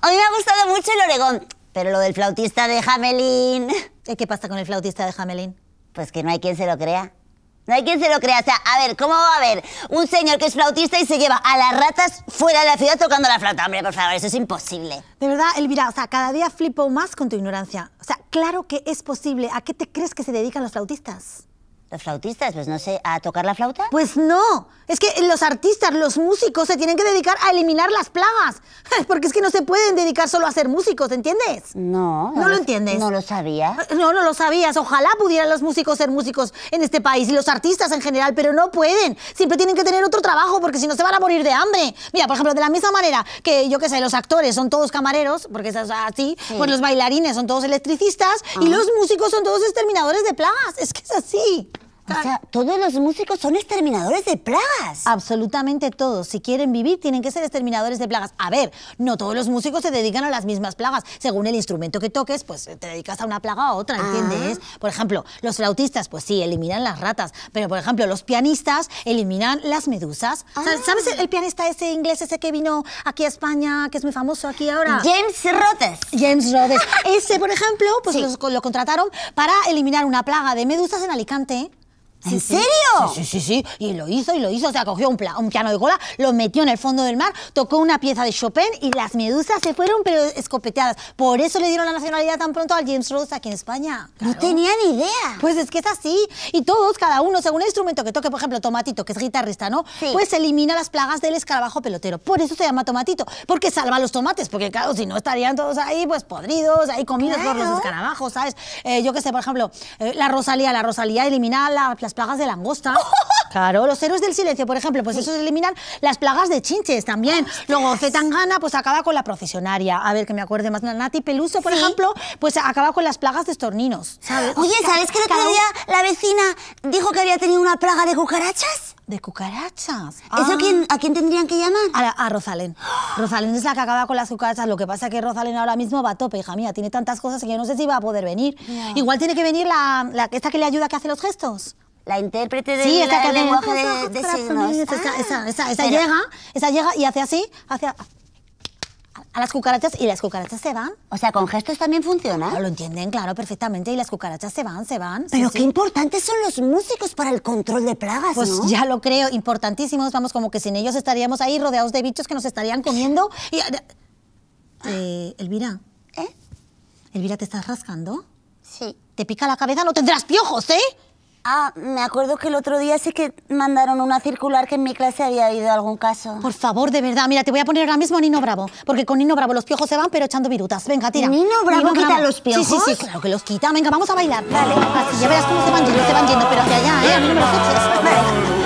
a mí me ha gustado mucho el Oregón, pero lo del flautista de Hamelin... ¿Qué pasa con el flautista de Jamelín? Pues que no hay quien se lo crea. No hay quien se lo crea. O sea, a ver, ¿cómo va a haber un señor que es flautista y se lleva a las ratas fuera de la ciudad tocando la flauta? Hombre, por favor, eso es imposible. De verdad, Elvira, o sea, cada día flipo más con tu ignorancia. O sea, claro que es posible. ¿A qué te crees que se dedican los flautistas? Los flautistas, pues no sé, ¿a tocar la flauta? Pues no. Es que los artistas, los músicos, se tienen que dedicar a eliminar las plagas. Porque es que no se pueden dedicar solo a ser músicos, ¿entiendes? No. ¿No, lo entiendes? No lo sabía. No, no lo sabías. Ojalá pudieran los músicos ser músicos en este país y los artistas en general, pero no pueden. Siempre tienen que tener otro trabajo porque si no se van a morir de hambre. Mira, por ejemplo, de la misma manera que yo qué sé, los actores son todos camareros, porque es así, pues los bailarines son todos electricistas y ah. los músicos son todos exterminadores de plagas. Es que es así. O sea, todos los músicos son exterminadores de plagas. Absolutamente todos. Si quieren vivir, tienen que ser exterminadores de plagas. A ver, no todos los músicos se dedican a las mismas plagas. Según el instrumento que toques, pues te dedicas a una plaga o a otra, ¿entiendes? Ah. Por ejemplo, los flautistas, pues sí, eliminan las ratas. Pero, por ejemplo, los pianistas eliminan las medusas. Ah. ¿Sabes el, pianista ese inglés ese que vino aquí a España, que es muy famoso aquí ahora? James Rhodes. James Rhodes. ese, por ejemplo, pues lo contrataron para eliminar una plaga de medusas en Alicante. ¿En serio? Sí, sí, sí, sí. Y lo hizo, y lo hizo. O sea, cogió un, un, piano de cola, lo metió en el fondo del mar, tocó una pieza de Chopin y las medusas se fueron pero escopeteadas. Por eso le dieron la nacionalidad tan pronto al James Rose aquí en España. No tenía ni idea. Pues es que es así. Y todos, cada uno, según el instrumento que toque, por ejemplo, Tomatito, que es guitarrista, ¿no? Pues elimina las plagas del escarabajo pelotero. Por eso se llama Tomatito. Porque salva los tomates. Porque claro, si no estarían todos ahí, pues podridos, ahí comidos por los escarabajos, ¿sabes? Eh, yo qué sé, por ejemplo, eh, la Rosalía. La Rosalía elimina las plagas de langosta. Claro, los héroes del silencio, por ejemplo, pues eso es eliminan las plagas de chinches también. Ah, Luego Zetangana, pues acaba con la procesionaria. A ver, que me acuerde más. Nati Peluso, por ejemplo, pues acaba con las plagas de estorninos, ¿sabes? Oye, ¿sabes que el otro día la vecina dijo que había tenido una plaga de cucarachas? De cucarachas. ¿Eso a quién, ah. a quién tendrían que llamar? A, Rosalén. Rosalén es la que acaba con las cucarachas. Lo que pasa es que Rosalén ahora mismo va a tope, hija mía. Tiene tantas cosas que yo no sé si va a poder venir. Igual tiene que venir la, la, esta que le ayuda que hace los gestos. La intérprete de sí, esa lenguaje de, signos. Esa, ah, llega, esa llega y hace así, hacia a las cucarachas y las cucarachas se van. O sea, con gestos también funciona. Ah, lo entienden, claro, perfectamente. Y las cucarachas se van, se van. Pero qué importantes son los músicos para el control de plagas, Pues ya lo creo, importantísimos. Vamos, como que sin ellos estaríamos ahí rodeados de bichos que nos estarían comiendo. Y... Ah, eh, Elvira. ¿Eh? Elvira, ¿te estás rascando? Sí. ¿Te pica la cabeza? No tendrás piojos, ¿eh? Ah, me acuerdo que el otro día sí que mandaron una circular que en mi clase había habido algún caso. Por favor, de verdad, mira, te voy a poner ahora mismo a Nino Bravo, porque con Nino Bravo los piojos se van, pero echando virutas. Venga, tira. ¿Nino Bravo quita los piojos? Sí, sí, sí, claro que los quita. Venga, vamos a bailar. Vale. ya verás cómo se van yendo, se van yendo, pero hacia allá, ¿eh?